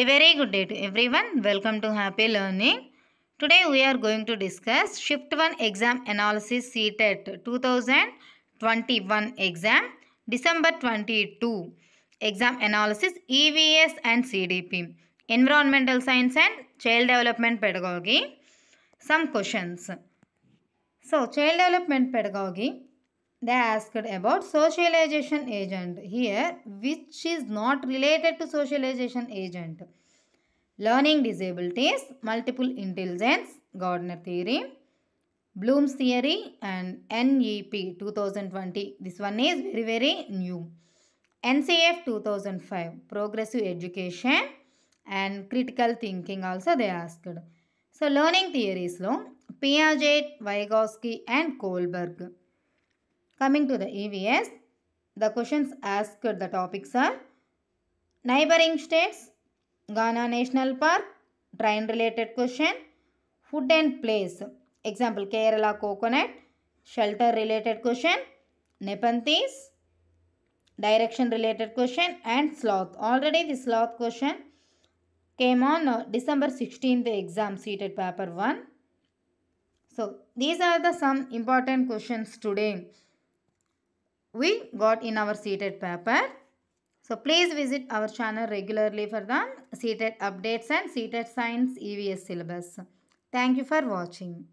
A very good day to everyone. Welcome to Happy Learning. Today we are going to discuss Shift 1 Exam Analysis CTET 2021 exam December 22 Exam Analysis EVS and CDP Environmental Science and Child Development Pedagogy Some questions. So Child Development Pedagogy they asked about socialization agent here which is not related to socialization agent learning disabilities multiple intelligence gardner theory bloom's theory and nep 2020 this one is very very new ncf 2005 progressive education and critical thinking also they asked so learning theories lo piaget vygotsky and kohlberg Coming to the EVS, the questions asked the topics are neighboring states, Ghana National Park, train related question, food and place, example Kerala coconut, shelter related question, Nepenthes, direction related question and sloth. Already the sloth question came on uh, December 16th exam seated paper 1. So these are the some important questions today we got in our seated paper. So please visit our channel regularly for the seated updates and seated science EVS syllabus. Thank you for watching.